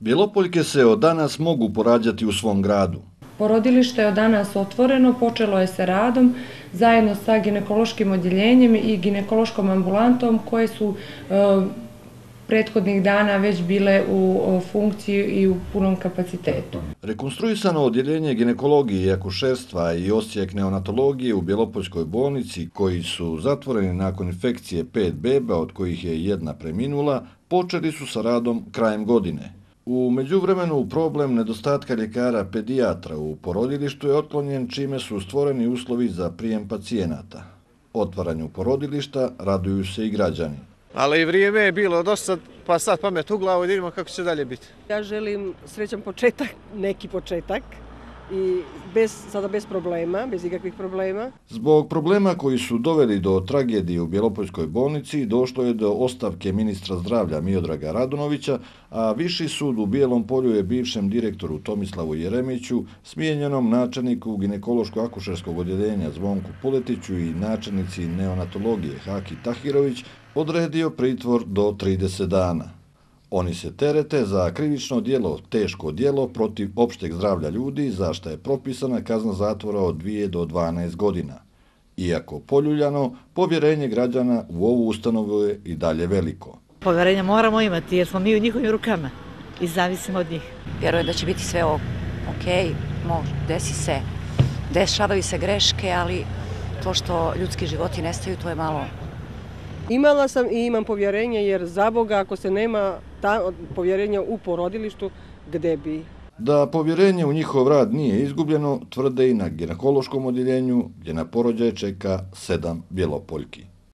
Bjelopoljke se od danas mogu porađati u svom gradu. Porodilište je od danas otvoreno, počelo je se radom zajedno sa ginekološkim odjeljenjem i ginekološkom ambulantom koje su e, prethodnih dana već bile u funkciji i u punom kapacitetu. Rekonstruisano odjeljenje ginekologije i akušerstva i osjek neonatologije u Bjelopoljskoj bolnici koji su zatvoreni nakon infekcije pet beba od kojih je jedna preminula, počeli su sa radom krajem godine. U međuvremenu problem nedostatka ljekara pedijatra u porodilištu je otklonjen čime su stvoreni uslovi za prijem pacijenata. Otvaranju porodilišta raduju se i građani. Ali i vrijeme je bilo dosta, pa sad pamet u glavu i vidimo kako će dalje biti. Ja želim srećan početak, neki početak i bez, sada bez problema, bez ikakvih problema. Zbog problema koji su doveli do tragedije u Bjelopoljskoj bolnici došlo je do ostavke ministra zdravlja Miodraga Radunovića, a Viši sud u Bijelom polju je bivšem direktoru Tomislavu Jeremiću, smijenjenom načelniku ginekološko-akušerskog odjedenja Zvonku Puletiću i načelnici neonatologije Haki Tahirović odredio pritvor do 30 dana. Oni se terete za krivično dijelo, teško dijelo protiv opšteg zdravlja ljudi za što je propisana kazna zatvora od 2 do 12 godina. Iako poljuljano, povjerenje građana u ovu ustanovu je i dalje veliko. Povjerenje moramo imati jer smo mi u njihovim rukama i zavisimo od njih. Vjerujem da će biti sve ok, može, desi se, dešavaju se greške, ali to što ljudski životi nestaju, to je malo Imala sam i imam povjerenje jer za Boga ako se nema povjerenja u porodilištu, gde bi? Da povjerenje u njihov rad nije izgubljeno, tvrde i na ginekološkom odjeljenju gdje na porođaje čeka sedam bjelopoljki.